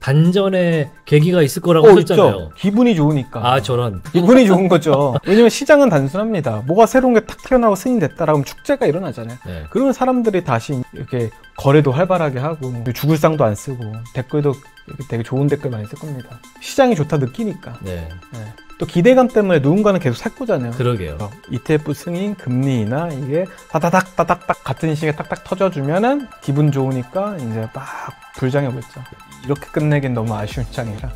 반전의 계기가 있을 거라고 어, 하셨잖아요. 있죠. 기분이 좋으니까. 아, 저런. 기분이 좋은 거죠. 왜냐면 시장은 단순합니다. 뭐가 새로운 게탁 튀어나오고 승인됐다라고 하면 축제가 일어나잖아요. 네. 그러면 사람들이 다시 이렇게 거래도 활발하게 하고 죽을 상도 안 쓰고 댓글도 되게 좋은 댓글 많이 쓸 겁니다. 시장이 좋다 느끼니까. 네. 네. 또 기대감 때문에 누군가는 계속 살 거잖아요. 그러게요. 어, e t 승인, 금리나 이게 다다닥 다닥닥 같은 시기에 딱딱 터져주면은 기분 좋으니까 이제 막 불장해 보겠죠. 이렇게 끝내긴 너무 아쉬운 장이라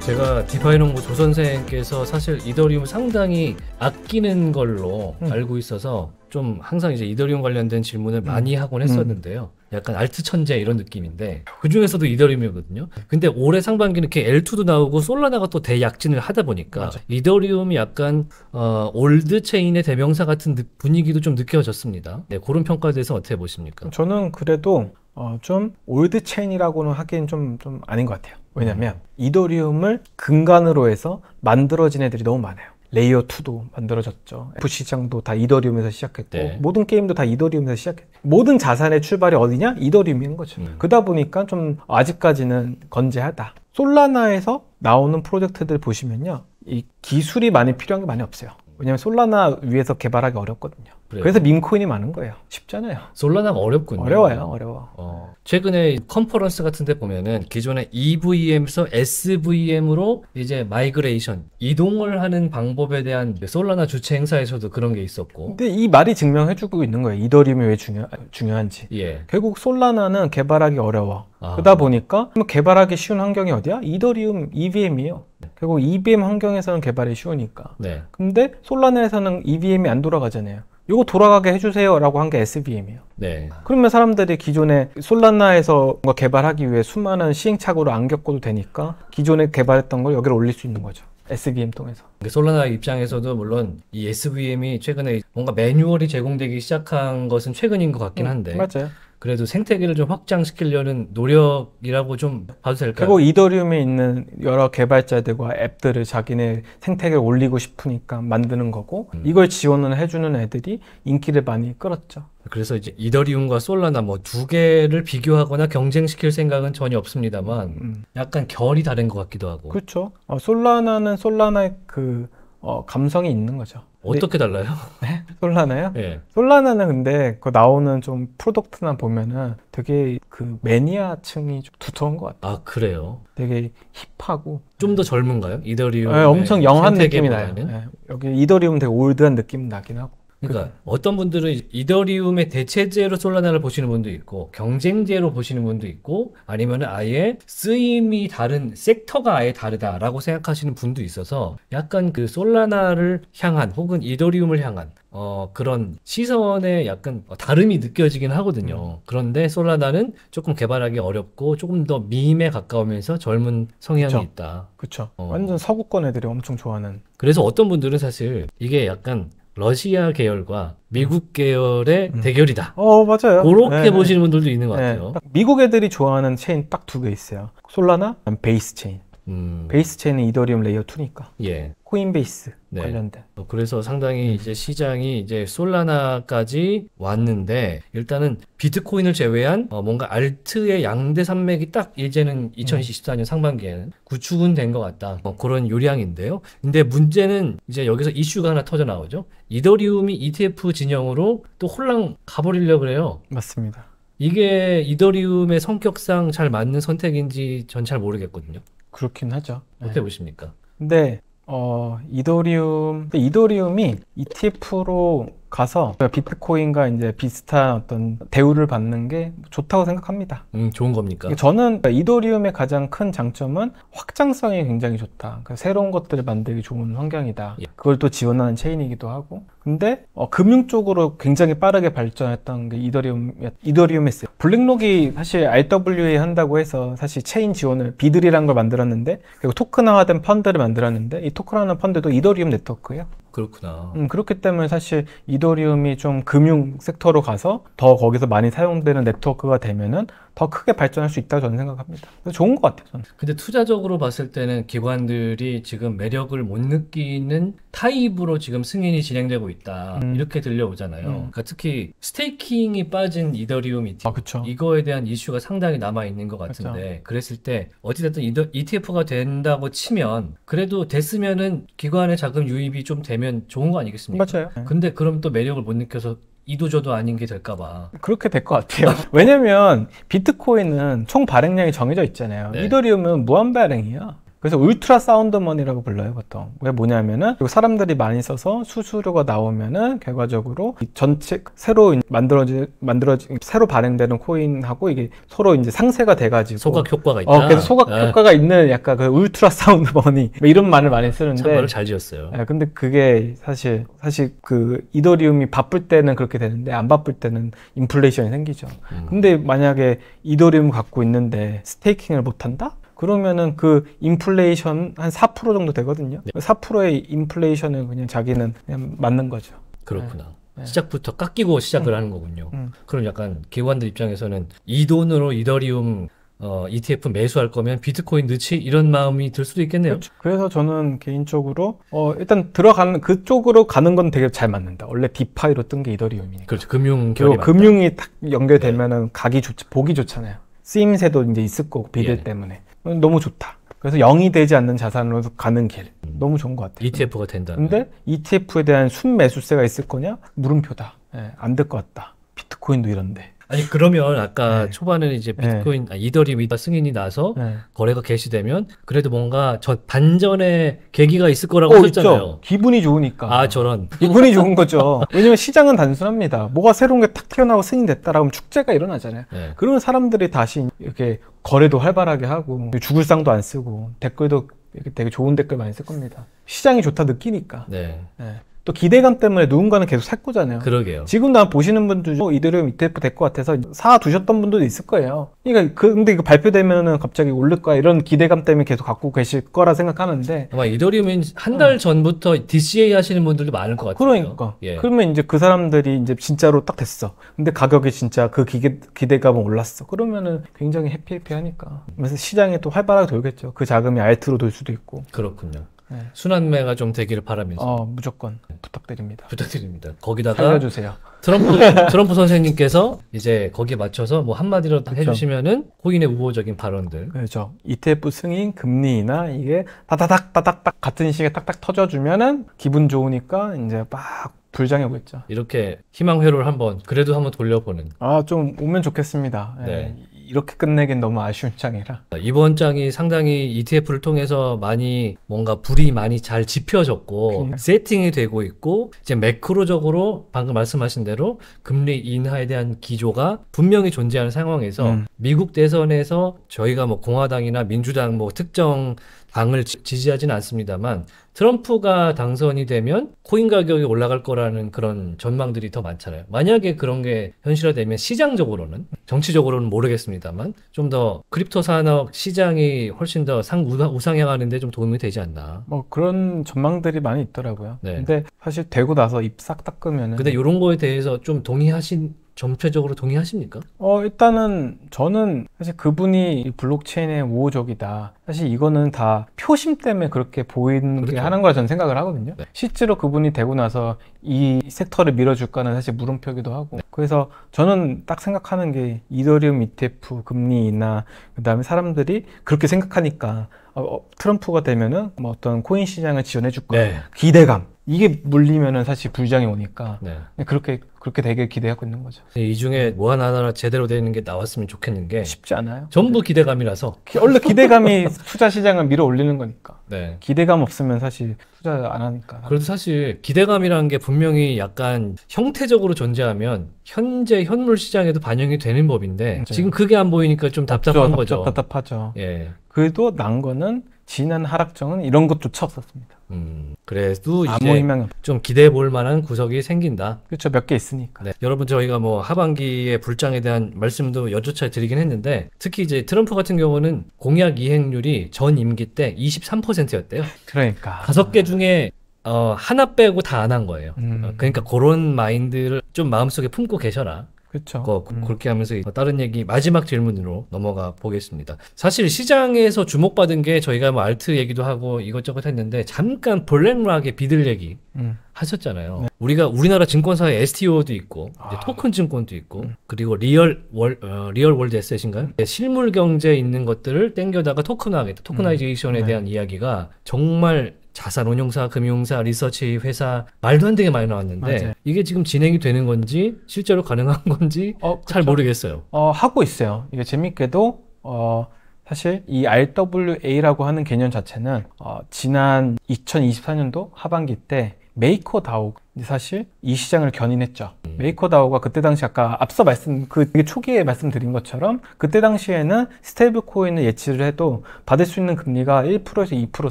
제가 디파이농부 조선생께서 사실 이더리움 상당히 아끼는 걸로 음. 알고 있어서 좀 항상 이제 이더리움 관련된 질문을 음. 많이 하곤 했었는데요. 음. 약간 알트 천재 이런 느낌인데 그중에서도 이더리움이거든요. 근데 올해 상반기는 이렇게 L2도 나오고 솔라나가 또 대약진을 하다 보니까 맞아. 이더리움이 약간 어, 올드 체인의 대명사 같은 분위기도 좀 느껴졌습니다. 네, 그런 평가에 대해서 어떻게 보십니까? 저는 그래도 어, 좀 올드 체인이라고는 하기엔 좀, 좀 아닌 것 같아요. 왜냐면 음. 이더리움을 근간으로 해서 만들어진 애들이 너무 많아요. 레이어 2도 만들어졌죠. FC장도 다 이더리움에서 시작했고 네. 모든 게임도 다 이더리움에서 시작했 모든 자산의 출발이 어디냐? 이더리움인 거죠. 음. 그다 보니까 좀 아직까지는 건재하다. 솔라나에서 나오는 프로젝트들 보시면요. 이 기술이 많이 필요한 게 많이 없어요. 왜냐면 솔라나 위에서 개발하기 어렵거든요. 그래요. 그래서 민코인이 많은 거예요. 쉽잖아요. 솔라나가 어렵군요. 어려워요, 어려워. 어. 최근에 컨퍼런스 같은 데 보면은 기존의 EVM에서 SVM으로 이제 마이그레이션, 이동을 하는 방법에 대한 솔라나 주최 행사에서도 그런 게 있었고. 근데 이 말이 증명해주고 있는 거예요. 이더리움이 왜 중요, 중요한지. 예. 결국 솔라나는 개발하기 어려워. 아. 그러다 보니까 개발하기 쉬운 환경이 어디야? 이더리움 EVM이요. 결국 EBM 환경에서는 개발이 쉬우니까. 네. 근데 솔라나에서는 EBM이 안 돌아가잖아요. 이거 돌아가게 해주세요라고 한 게 SVM이에요. 네. 그러면 사람들이 기존에 솔라나에서 뭔가 개발하기 위해 수많은 시행착오를 안 겪어도 되니까 기존에 개발했던 걸 여기로 올릴 수 있는 거죠. SVM 통해서. 솔라나 입장에서도 물론 이 SVM이 최근에 뭔가 매뉴얼이 제공되기 시작한 것은 최근인 것 같긴 음, 한데. 음, 맞아요. 그래도 생태계를 좀 확장시키려는 노력이라고 좀 봐도 될까요? 그리고 이더리움에 있는 여러 개발자들과 앱들을 자기네 생태계를 올리고 싶으니까 만드는 거고 음. 이걸 지원을 해주는 애들이 인기를 많이 끌었죠. 그래서 이제 이더리움과 솔라나 뭐 두 개를 비교하거나 경쟁시킬 생각은 전혀 없습니다만 음. 약간 결이 다른 것 같기도 하고. 그렇죠. 어, 솔라나는 솔라나의 그 어, 감성이 있는 거죠. 어떻게 근데, 네. 달라요? 네? 솔라나요? 예. 솔라나는 근데 그 나오는 좀 프로덕트나 보면은 되게 그 매니아층이 좀 두터운 것 같아요. 아 그래요? 되게 힙하고 좀 더 젊은가요? 이더리움. 네, 엄청 영한 느낌이 나요. 네. 여기 이더리움 되게 올드한 느낌 나긴 하고. 그러니까 어떤 분들은 이더리움의 대체제로 솔라나를 보시는 분도 있고 경쟁제로 보시는 분도 있고 아니면 아예 쓰임이 다른 섹터가 아예 다르다라고 생각하시는 분도 있어서 약간 그 솔라나를 향한 혹은 이더리움을 향한 어, 그런 시선에 약간 다름이 느껴지긴 하거든요. 음. 그런데 솔라나는 조금 개발하기 어렵고 조금 더미 밈에 가까우면서 젊은 성향이 그쵸. 있다. 그렇죠. 어. 완전 서구권 애들이 엄청 좋아하는. 그래서 어떤 분들은 사실 이게 약간 러시아 계열과 미국 음. 계열의 음. 대결이다. 어 맞아요. 그렇게 네, 네. 보시는 분들도 있는 것 네. 같아요. 미국 애들이 좋아하는 체인 딱 두 개 있어요. 솔라나, 베이스 체인. 음. 베이스 체인은 이더리움 레이어 2니까. 예. 코인베이스 네. 관련된. 어, 그래서 상당히 음. 이제 시장이 이제 솔라나까지 왔는데 일단은 비트코인을 제외한 어 뭔가 알트의 양대 산맥이 딱 이제는 2024년 음. 상반기에는 구축은 된 것 같다. 뭐 그런 요량인데요. 근데 문제는 이제 여기서 이슈가 하나 터져 나오죠. 이더리움이 ETF 진영으로 또 홀랑 가버리려 그래요. 맞습니다. 이게 이더리움의 성격상 잘 맞는 선택인지 전 잘 모르겠거든요. 그렇긴 하죠. 네. 어떻게 보십니까? 근데 네. 어, 이더리움, 이더리움이 ETF로 가서 비트코인과 이제 비슷한 어떤 대우를 받는 게 좋다고 생각합니다. 음, 좋은 겁니까? 그러니까 저는 이더리움의 가장 큰 장점은 확장성이 굉장히 좋다. 그러니까 새로운 것들을 만들기 좋은 환경이다. 예. 그걸 또 지원하는 체인이기도 하고 근데 어, 금융 쪽으로 굉장히 빠르게 발전했던 게 이더리움 이더리움이었어요. 블랙록이 사실 RWA 한다고 해서 사실 체인 지원을 비들이란걸 만들었는데 그리고 토큰화된 펀드를 만들었는데 이토크화하는 펀드도 이더리움 네트워크예요. 그렇구나. 음, 그렇기 때문에 사실 이더리움이 좀 금융 섹터로 가서 더 거기서 많이 사용되는 네트워크가 되면은 더 크게 발전할 수 있다고 저는 생각합니다. 좋은 것 같아요, 저는. 근데 투자적으로 봤을 때는 기관들이 지금 매력을 못 느끼는 타입으로 지금 승인이 진행되고 있다. 음. 이렇게 들려오잖아요. 음. 그러니까 특히 스테이킹이 빠진 이더리움 ETF. 아, 그쵸. 이거에 대한 이슈가 상당히 남아있는 것 같은데, 그쵸. 그랬을 때 어찌됐든 이더, ETF가 된다고 치면, 그래도 됐으면은 기관의 자금 유입이 좀 되면 좋은 거 아니겠습니까? 맞아요. 네. 근데 그럼 또 매력을 못 느껴서 이도저도 아닌 게 될까봐. 그렇게 될 것 같아요. 왜냐면 비트코인은 총 발행량이 정해져 있잖아요. 네. 이더리움은 무한 발행이야. 그래서 울트라 사운드먼이라고 불러요 보통 왜 뭐냐면은 사람들이 많이 써서 수수료가 나오면은 결과적으로 전체 새로 만들어진 만들어진 새로 발행되는 코인하고 이게 서로 이제 상쇄가 돼가지고 소각 효과가 어, 있다. 어, 그래서 소각 네. 효과가 있는 약간 그 울트라 사운드먼이 뭐 이런 말을 많이 쓰는데 참 말을 잘 지었어요. 네, 근데 그게 사실 사실 그 이더리움이 바쁠 때는 그렇게 되는데 안 바쁠 때는 인플레이션이 생기죠. 음. 근데 만약에 이더리움 갖고 있는데 스테이킹을 못한다? 그러면은 그 인플레이션 한 4% 정도 되거든요. 네. 4%의 인플레이션은 그냥 자기는 그냥 맞는 거죠. 그렇구나. 네. 네. 시작부터 깎이고 시작을 음. 하는 거군요. 음. 그럼 약간 개관들 입장에서는 이 돈으로 이더리움 어, ETF 매수할 거면 비트코인 넣지 이런 마음이 들 수도 있겠네요. 그렇죠. 그래서 저는 개인적으로 어, 일단 들어가는 그쪽으로 가는 건 되게 잘 맞는다. 원래 디파이로 뜬 게 이더리움이니까. 그렇죠. 금융 결이 금융이 딱 연결되면은 네. 가기 좋 보기 좋잖아요. 쓰임새도 이제 있을 거고 비들 예. 때문에. 너무 좋다. 그래서 0이 되지 않는 자산으로 가는 길. 너무 좋은 것 같아요. ETF가 된다. 근데 ETF에 대한 순매수세가 있을 거냐? 물음표다. 예, 안될 것 같다. 비트코인도 이런데. 아니 그러면 아까 네. 초반에는 이제 네. 비트코인 네. 아, 이더리움 이 승인이 나서 네. 거래가 개시되면 그래도 뭔가 저 반전의 계기가 있을 거라고 어, 했잖아요. 있 기분이 좋으니까. 아 저런. 기분이 좋은 거죠. 왜냐면 시장은 단순합니다. 뭐가 새로운 게 탁 튀어나오고 승인됐다라고 하면 축제가 일어나잖아요. 네. 그러면 사람들이 다시 이렇게 거래도 활발하게 하고 죽을 상도 안 쓰고 댓글도 되게 좋은 댓글 많이 쓸 겁니다. 시장이 좋다 느끼니까. 네. 네. 또 기대감 때문에 누군가는 계속 살 거잖아요. 그러게요. 지금 나 보시는 분들 중 이대로 ETF 될 것 같아서 사 두셨던 분들도 있을 거예요. 그러니까 그, 근데 그 발표되면은 갑자기 오를 거야 이런 기대감 때문에 계속 갖고 계실 거라 생각하는데 아마 이더리움은 한 달 전부터 DCA 하시는 분들도 많을 것 같아요. 그러니까. 예. 그러면 이제 그 사람들이 이제 진짜로 딱 됐어. 근데 가격이 진짜 그 기계, 기대감은 올랐어. 그러면은 굉장히 해피해피하니까. 그래서 시장에 또 활발하게 돌겠죠. 그 자금이 알트로 돌 수도 있고. 그렇군요. 네. 순환매가 좀 되기를 바라면서. 어, 무조건 부탁드립니다. 부탁드립니다. 거기다가 살려주세요. 트럼프 트럼프 선생님께서 이제 거기에 맞춰서 뭐 한마디로 그렇죠. 해주시면은 호인의 우호적인 발언들. 그렇죠. ETF 승인 금리나 이게 따다닥 따닥딱 같은 시기에 딱딱 터져주면은 기분 좋으니까 이제 막 불장하고 있죠. 이렇게 희망 회로를 한번 그래도 한번 돌려보는. 아좀 오면 좋겠습니다. 예. 네. 네. 이렇게 끝내긴 너무 아쉬운 장이라. 이번 장이 상당히 ETF를 통해서 많이 뭔가 불이 많이 잘 지펴졌고 그냥. 그러니까. 세팅이 되고 있고 이제 매크로적으로 방금 말씀하신 대로 금리 인하에 대한 기조가 분명히 존재하는 상황에서 음. 미국 대선에서 저희가 뭐 공화당이나 민주당 뭐 특정 당을 지지하지는 않습니다만 트럼프가 당선이 되면 코인 가격이 올라갈 거라는 그런 전망들이 더 많잖아요. 만약에 그런 게 현실화되면 시장적으로는 정치적으로는 모르겠습니다만 좀 더 크립토 산업 시장이 훨씬 더상 우상향하는데 좀 도움이 되지 않나. 뭐 그런 전망들이 많이 있더라고요. 네. 근데 사실 되고 나서 입 싹 닦으면은. 근데 이런 거에 대해서 좀 동의하신 전체적으로 동의하십니까? 어 일단은 저는 사실 그분이 블록체인의 우호적이다. 사실 이거는 다 표심 때문에 그렇게 보이는 그렇죠. 게 하는 거라 저는 생각을 하거든요. 네. 실제로 그분이 되고 나서 이 섹터를 밀어줄까는 사실 물음표기도 하고. 네. 그래서 저는 딱 생각하는 게 이더리움 ETF 금리나 그다음에 사람들이 그렇게 생각하니까 어, 어, 트럼프가 되면은 뭐 어떤 코인 시장을 지원해 줄까 네. 기대감 이게 물리면은 사실 불장이 오니까 네. 네 그렇게 그렇게 되게 기대하고 있는 거죠. 네, 이 중에 뭐 하나 하나 제대로 되는 게 나왔으면 좋겠는 게 쉽지 않아요. 전부 네. 기대감이라서 기, 원래 기대감이 투자 시장을 밀어 올리는 거니까. 네. 기대감 없으면 사실 투자 안 하니까. 그래도 사실 기대감이라는 게 분명히 약간 형태적으로 존재하면 현재 현물 시장에도 반영이 되는 법인데 맞아요. 지금 그게 안 보이니까 좀 답답한 답죠, 거죠. 답답하죠. 예. 그래도 난 거는 지난 하락정은 이런 것조차 없었습니다. 음, 그래도 이제 좀 기대해 볼 만한 구석이 생긴다. 그렇죠. 몇 개 있으니까. 네. 여러분 저희가 뭐 하반기의 불장에 대한 말씀도 여조차 드리긴 했는데 특히 이제 트럼프 같은 경우는 공약 이행률이 전 임기 때 23%였대요. 그러니까. 다섯 개 중에 어, 하나 빼고 다 안 한 거예요. 음. 어, 그러니까 그런 마인드를 좀 마음속에 품고 계셔라. 그렇죠. 거, 그, 음. 그렇게 하면서 다른 얘기 마지막 질문으로 넘어가 보겠습니다. 사실 시장에서 주목받은 게 저희가 뭐 알트 얘기도 하고 이것저것 했는데 잠깐 블랙락의 비들 얘기 음. 하셨잖아요. 네. 우리가 우리나라 증권사에 STO도 있고 아. 토큰 증권도 있고 음. 그리고 리얼 월 어, 리얼 월드 에셋인가요? 네, 실물 경제 있는 것들을 땡겨다가 토큰화하겠다. 음. 토큰화이제이션에 네. 대한 이야기가 정말 자산운용사, 금융사, 리서치 회사 말도 안 되게 많이 나왔는데 맞아요. 이게 지금 진행이 되는 건지 실제로 가능한 건지 어, 그렇죠. 잘 모르겠어요. 어, 하고 있어요. 이게 재밌게도 어, 사실 이 RWA라고 하는 개념 자체는 어, 지난 2024년도 하반기 때 메이커다오 사실 이 시장을 견인했죠. 음. 메이커다오가 그때 당시 아까 앞서 말씀 그 초기에 말씀드린 것처럼 그때 당시에는 스테이블 코인을 예치를 해도 받을 수 있는 금리가 1%에서 2%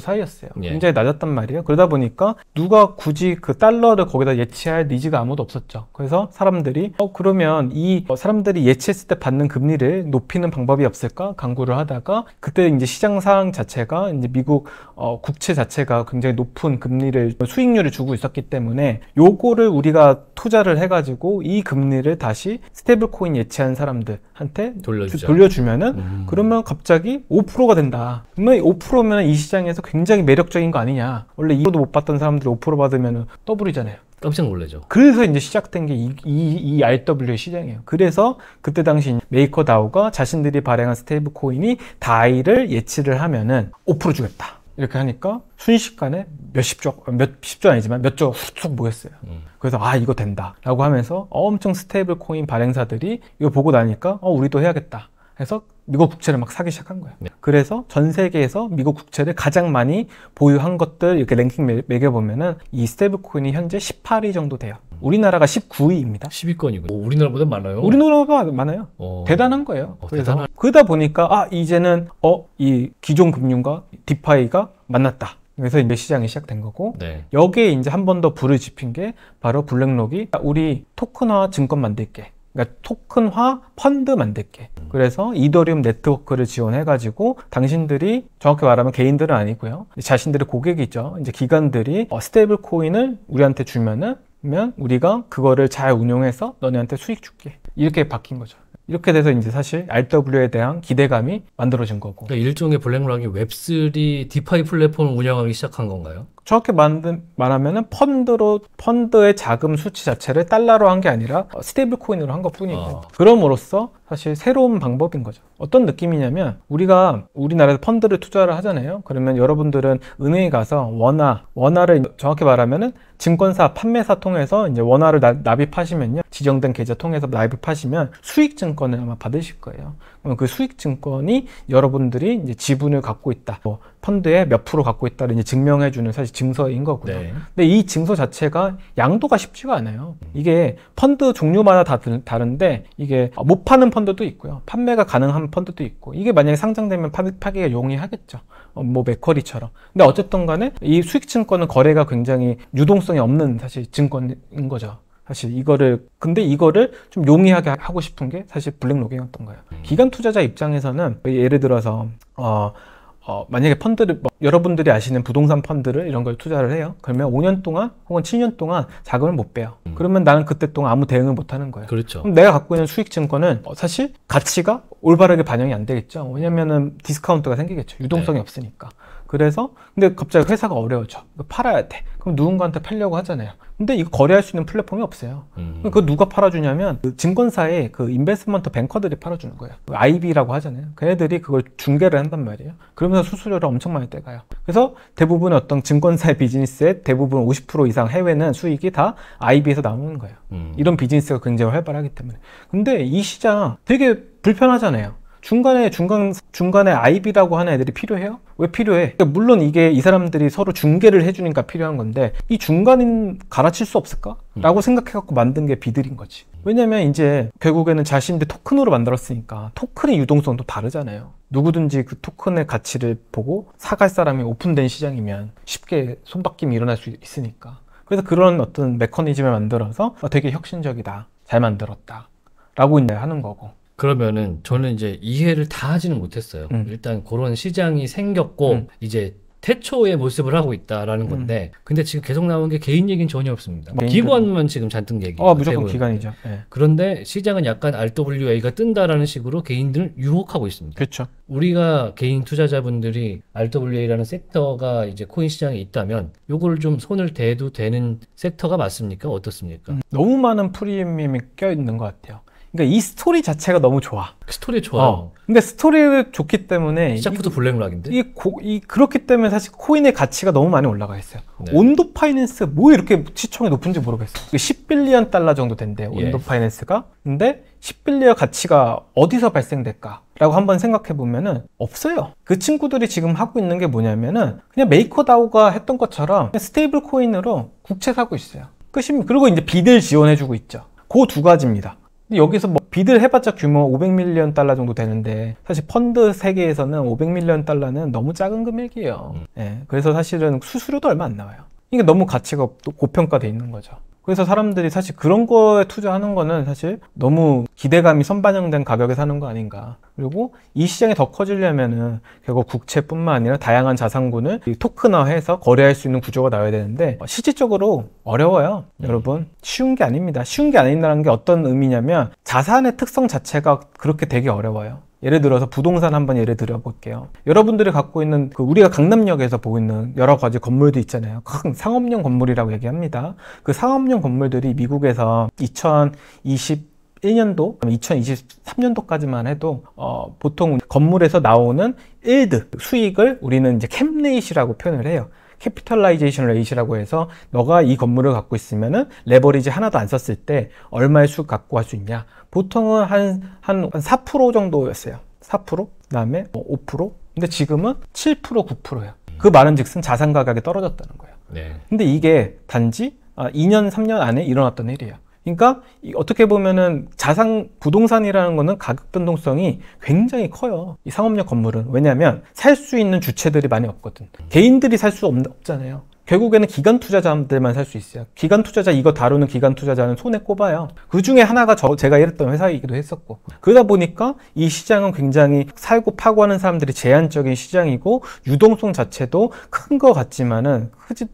사이였어요. 예. 굉장히 낮았단 말이에요. 그러다 보니까 누가 굳이 그 달러를 거기다 예치할 니즈가 아무도 없었죠. 그래서 사람들이 어 그러면 이 사람들이 예치했을 때 받는 금리를 높이는 방법이 없을까 강구를 하다가 그때 이제 시장 상황 자체가 이제 미국 어, 국채 자체가 굉장히 높은 금리를 수익률을 주고 있었기 때문에 요거를 우리가 투자를 해가지고 이 금리를 다시 스테이블 코인 예치한 사람들한테 돌려주자. 돌려주면은 음. 그러면 갑자기 5%가 된다. 그러면 5%면 이 시장에서 굉장히 매력적인 거 아니냐. 원래 이거도못봤던 사람들이 5% 받으면 은 더블이잖아요. 깜짝 놀라죠. 그래서 이제 시작된 게 이 이, 이 RW의 시장이에요. 그래서 그때 당시 메이커다우가 자신들이 발행한 스테이블 코인이 다이를 예치를 하면은 5% 주겠다. 이렇게 하니까 순식간에 몇십 아, 조, 몇십 조 아니지만 몇조 훅훅 모였어요. 음. 그래서 아, 이거 된다. 라고 하면서 엄청 스테이블 코인 발행사들이 이거 보고 나니까 어, 우리도 해야겠다. 해서 미국 국채를 막 사기 시작한 거예요. 네. 그래서 전 세계에서 미국 국채를 가장 많이 보유한 것들 이렇게 랭킹 매, 겨보면은이 스테이블코인이 현재 18위 정도 돼요. 우리나라가 19위입니다. 10위권이군요. 우리나라보다 많아요. 우리나라가 많아요. 어... 대단한 거예요. 어, 그래서 대단한... 그러다 보니까 아 이제는 어 이 기존 금융과 디파이가 만났다. 그래서 이제 시장이 시작된 거고 네. 여기에 이제 한 번 더 불을 지핀 게 바로 블랙록이 아, 우리 토큰화 증권 만들게 그러니까 토큰화 펀드 만들게. 그래서 이더리움 네트워크를 지원해가지고 당신들이 정확히 말하면 개인들은 아니고요. 자신들의 고객이죠. 이제 기관들이 어, 스테이블 코인을 우리한테 주면은 그러면 우리가 그거를 잘 운용해서 너네한테 수익 줄게. 이렇게 바뀐 거죠. 이렇게 돼서 이제 사실 RW에 대한 기대감이 만들어진 거고. 그러니까 일종의 블랙락이 웹3 디파이 플랫폼을 운영하기 시작한 건가요? 정확히 말하면 펀드로 펀드의 자금 수치 자체를 달러로 한 게 아니라 어, 스테이블 코인으로 한 것뿐이에요. 어. 그럼으로써 사실 새로운 방법인 거죠. 어떤 느낌이냐면 우리가 우리나라에서 펀드를 투자를 하잖아요. 그러면 여러분들은 은행에 가서 원화, 원화를 정확히 말하면은 증권사 판매사 통해서 이제 원화를 나, 납입하시면요. 지정된 계좌 통해서 납입하시면 수익 증권을 아마 받으실 거예요. 그럼 그 수익 증권이 여러분들이 이제 지분을 갖고 있다. 뭐 펀드에 몇 프로 갖고 있다를 이제 증명해주는 사실 증서인 거고요. 네. 근데 이 증서 자체가 양도가 쉽지가 않아요. 이게 펀드 종류마다 다 다른데 이게 못 파는 펀드도 있고요. 판매가 가능한 펀드도 있고 이게 만약에 상장되면 파, 파기가 용이하겠죠. 어, 뭐 맥커리처럼. 근데 어쨌든 간에 이 수익 증권은 거래가 굉장히 유동성이 없는 사실 증권인 거죠. 사실 이거를 근데 이거를 좀 용이하게 하고 싶은 게 사실 블랙록이었던 거예요. 기간 투자자 입장에서는 예를 들어서 어 어, 만약에 펀드를 뭐, 여러분들이 아시는 부동산 펀드를 이런 걸 투자를 해요. 그러면 5년 동안 혹은 7년 동안 자금을 못 빼요. 음. 그러면 나는 그때 동안 아무 대응을 못 하는 거예요. 그렇죠. 그럼 내가 갖고 있는 수익 증권은 어, 사실 가치가 올바르게 반영이 안 되겠죠. 왜냐면은 디스카운트가 생기겠죠. 유동성이 네. 없으니까. 그래서 근데 갑자기 회사가 어려워져. 팔아야 돼. 그럼 누군가한테 팔려고 하잖아요. 근데 이거 거래할 수 있는 플랫폼이 없어요. 음. 그거 누가 팔아주냐면 그 증권사의 그 인베스트먼트 뱅커들이 팔아주는 거예요. 그 IB라고 하잖아요. 그애들이 그걸 중개를 한단 말이에요. 그러면서 수수료를 엄청 많이 떼가요. 그래서 대부분 어떤 증권사의 비즈니스의 대부분 50% 이상 해외는 수익이 다 IB에서 나오는 거예요. 음. 이런 비즈니스가 굉장히 활발하기 때문에. 근데 이 시장 되게 불편하잖아요. 중간에 중간 중간에 IB라고 하는 애들이 필요해요? 왜 필요해? 그러니까 물론 이게 이 사람들이 서로 중계를 해주니까 필요한 건데 이 중간인 갈아칠 수 없을까? 라고 음. 생각해갖고 만든 게 비들인 거지 왜냐면 이제 결국에는 자신들 토큰으로 만들었으니까 토큰의 유동성도 다르잖아요 누구든지 그 토큰의 가치를 보고 사갈 사람이 오픈된 시장이면 쉽게 손바뀜이 일어날 수 있으니까 그래서 그런 어떤 메커니즘을 만들어서 어, 되게 혁신적이다 잘 만들었다 라고 이제 하는 거고 그러면은 저는 이제 이해를 다 하지는 못했어요. 음. 일단 그런 시장이 생겼고 음. 이제 태초의 모습을 하고 있다라는 음. 건데 음. 근데 지금 계속 나온게 개인 얘기는 전혀 없습니다. 뭐 기관만 지금 잔뜩 얘기. 어 아, 무조건 대부분. 기관이죠. 네. 그런데 시장은 약간 RWA가 뜬다라는 식으로 개인들을 유혹하고 있습니다. 그렇죠. 우리가 개인 투자자분들이 RWA라는 섹터가 이제 코인 시장에 있다면 요거를 좀 손을 대도 되는 섹터가 맞습니까? 어떻습니까? 음. 너무 많은 프리미엄이 껴 있는 것 같아요. 그러니까 이 스토리 자체가 너무 좋아. 그 스토리 좋아 어. 근데 스토리를 좋기 때문에 아, 시작부터 블랙락인데. 이, 고, 이 그렇기 때문에 사실 코인의 가치가 너무 많이 올라가 있어요. 네. 온도 파이낸스뭐 이렇게 시청이 높은지 모르겠어요. 10빌리언 달러 정도 된대 예. 온도 예. 파이낸스가. 근데 10빌리언 가치가 어디서 발생될까? 라고 한번 생각해 보면은 없어요. 그 친구들이 지금 하고 있는 게 뭐냐면은 그냥 메이커다오가 했던 것처럼 스테이블 코인으로 국채 사고 있어요. 끝입니다. 그 그리고 이제 빚을 지원해주고 있죠. 그 두 가지입니다. 근데 여기서 뭐비를 해봤자 규모 500밀리언 달러 정도 되는데 사실 펀드 세계에서는 500밀리언 달러는 너무 작은 금액이에요. 음. 예, 그래서 사실은 수수료도 얼마 안 나와요. 이게 너무 가치가 고평가돼 있는 거죠. 그래서 사람들이 사실 그런 거에 투자하는 거는 사실 너무 기대감이 선반영된 가격에 사는 거 아닌가. 그리고 이 시장이 더 커지려면은 결국 국채뿐만 아니라 다양한 자산군을 토큰화해서 거래할 수 있는 구조가 나와야 되는데 실질적으로 어려워요. 음. 여러분 쉬운 게 아닙니다. 쉬운 게 아닌다는 게 어떤 의미냐면 자산의 특성 자체가 그렇게 되게 어려워요. 예를 들어서 부동산 한번 예를 들어볼게요. 여러분들이 갖고 있는 그 우리가 강남역에서 보고 있는 여러 가지 건물도 있잖아요. 큰 상업용 건물이라고 얘기합니다. 그 상업용 건물들이 미국에서 2020 1년도, 2023년도까지만 해도 어, 보통 건물에서 나오는 일드 수익을 우리는 이제 캡레이시라고 표현을 해요. 캐피탈라이제이션 레이시라고 해서 너가 이 건물을 갖고 있으면은 레버리지 하나도 안 썼을 때 얼마의 수 갖고 할 수 있냐 보통은 한한 4% 정도였어요 4% 그다음에 뭐5% 근데 지금은 7% 9%예요 그 말은 즉슨 자산 가격이 떨어졌다는 거예요 네. 근데 이게 단지 2년 아, 3년 안에 일어났던 일이에요 그러니까 어떻게 보면은 자산 부동산이라는 거는 가격 변동성이 굉장히 커요. 이 상업용 건물은 왜냐하면 살 수 있는 주체들이 많이 없거든. 개인들이 살 수 없잖아요. 결국에는 기관 투자자들만 살 수 있어요. 기관 투자자 이거 다루는 기관 투자자는 손에 꼽아요. 그 중에 하나가 저 제가 일했던 회사이기도 했었고 그러다 보니까 이 시장은 굉장히 살고 파고 하는 사람들이 제한적인 시장이고 유동성 자체도 큰 것 같지만은 크지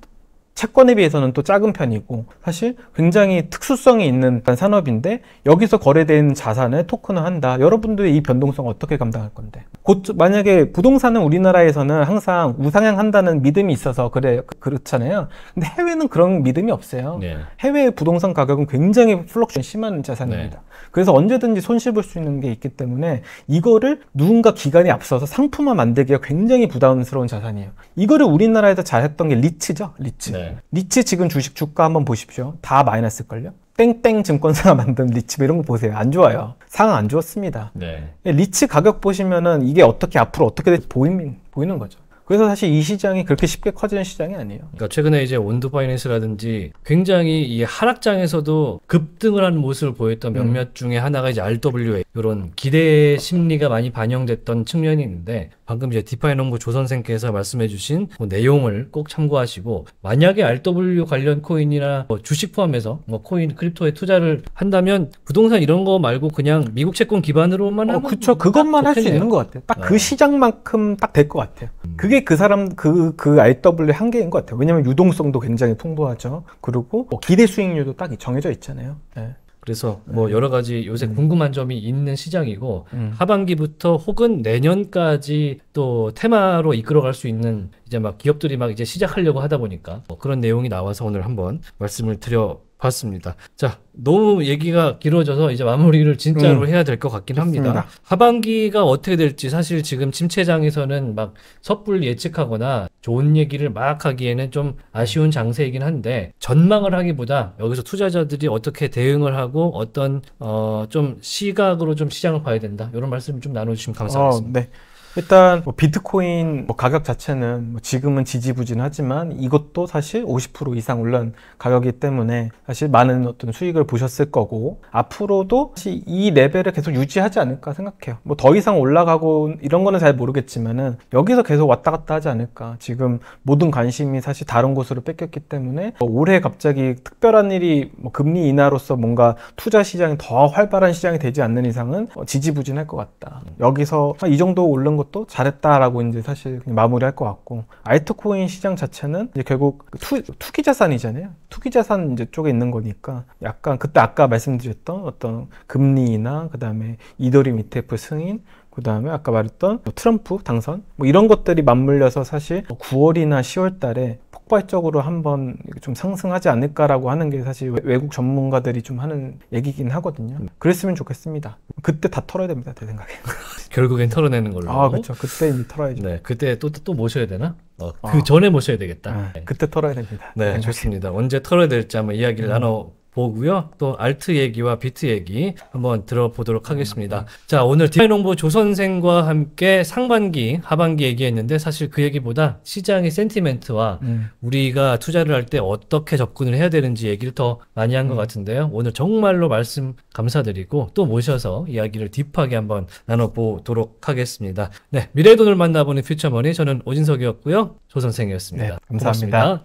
채권에 비해서는 또 작은 편이고 사실 굉장히 특수성이 있는 산업인데 여기서 거래된 자산을 토큰화 한다. 여러분들이 이 변동성 어떻게 감당할 건데? 곧 만약에 부동산은 우리나라에서는 항상 우상향한다는 믿음이 있어서 그래 그렇잖아요. 근데 해외는 그런 믿음이 없어요. 네. 해외 부동산 가격은 굉장히 플럭션 심한 자산입니다. 네. 그래서 언제든지 손실볼 수 있는 게 있기 때문에 이거를 누군가 기간이 앞서서 상품화 만들기가 굉장히 부담스러운 자산이에요. 이거를 우리나라에서 잘했던 게 리츠죠, 리츠. 네. 네. 니츠 지금 주식 주가 한번 보십시오. 다 마이너스걸요? 땡땡 증권사가 만든 리츠 뭐 이런 거 보세요. 안 좋아요. 상황 안좋습니다 네. 리츠 예, 가격 보시면은 이게 어떻게 앞으로 어떻게 될지 보이는, 보이는 거죠. 그래서 사실 이 시장이 그렇게 쉽게 커지는 시장이 아니에요. 그러니까 최근에 이제 온드 파이낸스라든지 굉장히 이 하락장에서도 급등을 하는 모습을 보였던 음. 몇몇 음. 중에 하나가 이제 RWA 이런 기대 심리가 많이 반영됐던 측면이 있는데 방금 이제 디파이 농부 조선생께서 말씀해주신 뭐 내용을 꼭 참고하시고 만약에 RW 관련 코인이나 뭐 주식 포함해서 뭐 코인 크립토에 투자를 한다면 부동산 이런 거 말고 그냥 미국 채권 기반으로만 어, 그쵸 그것만 할 수 있는 것 같아요 딱그 네. 시장만큼 딱 될 것 같아요 음. 그게 그 사람 그그 그 r w 한계인 것 같아요 왜냐면 유동성도 굉장히 풍부하죠 그리고 뭐 기대 수익률도 딱 정해져 있잖아요 네. 그래서 네. 뭐 여러 가지 요새 음. 궁금한 점이 있는 시장이고 음. 하반기부터 혹은 내년까지 또 테마로 이끌어갈 수 있는 이제 막 기업들이 막 이제 시작하려고 하다 보니까 뭐 그런 내용이 나와서 오늘 한번 말씀을 드려 봤습니다. 자, 너무 얘기가 길어져서 이제 마무리를 진짜로 음, 해야 될 것 같긴 좋습니다. 합니다. 하반기가 어떻게 될지 사실 지금 침체장에서는 막 섣불 리 예측하거나 좋은 얘기를 막 하기에는 좀 아쉬운 장세이긴 한데 전망을 하기보다 여기서 투자자들이 어떻게 대응을 하고 어떤 어, 좀 시각으로 좀 시장을 봐야 된다. 이런 말씀 을좀 나눠주시면 감사하겠습니다. 어, 네. 일단 뭐 비트코인 뭐 가격 자체는 뭐 지금은 지지부진하지만 이것도 사실 50% 이상 올른 가격이기 때문에 사실 많은 어떤 수익을 보셨을 거고 앞으로도 사실 이 레벨을 계속 유지하지 않을까 생각해요. 뭐 더 이상 올라가고 이런 거는 잘 모르겠지만은 여기서 계속 왔다 갔다 하지 않을까. 지금 모든 관심이 사실 다른 곳으로 뺏겼기 때문에 뭐 올해 갑자기 특별한 일이 뭐 금리 인하로서 뭔가 투자 시장이 더 활발한 시장이 되지 않는 이상은 어 지지부진할 것 같다. 여기서 이 정도 올른것 것도 잘했다라고 이제 사실 마무리할 것 같고 알트코인 시장 자체는 이제 결국 그 투, 투기 자산이잖아요. 투기 자산 이제 쪽에 있는 거니까 약간 그때 아까 말씀드렸던 어떤 금리나 그다음에 이더리움 ETF 승인 그 다음에 아까 말했던 트럼프 당선 뭐 이런 것들이 맞물려서 사실 9월이나 뭐 10월 달에 폭발적으로 한번 좀 상승하지 않을까라고 하는 게 사실 외국 전문가들이 좀 하는 얘기긴 하거든요. 음. 그랬으면 좋겠습니다. 그때 다 털어야 됩니다, 제 생각에. 결국엔 털어내는 걸로. 아, 그렇죠. 그때 이제 털어야죠. 네, 그때 또, 또 모셔야 되나? 어, 그 아. 전에 모셔야 되겠다. 아, 네, 그때 털어야 됩니다. 네, 네, 좋습니다. 언제 털어야 될지 한번 이야기를 음. 나눠 보고요. 또 알트 얘기와 비트 얘기 한번 들어보도록 음, 하겠습니다. 음. 자, 오늘 디자인홍보 조선생과 함께 상반기, 하반기 얘기했는데 사실 그 얘기보다 시장의 센티멘트와 음. 우리가 투자를 할 때 어떻게 접근을 해야 되는지 얘기를 더 많이 한것 음. 같은데요. 오늘 정말로 말씀 감사드리고 또 모셔서 이야기를 딥하게 한번 나눠보도록 하겠습니다. 네, 미래의 돈을 만나보는 퓨처머니 저는 오진석이었고요. 조선생이었습니다. 네, 감사합니다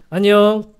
고맙습니다. 안녕.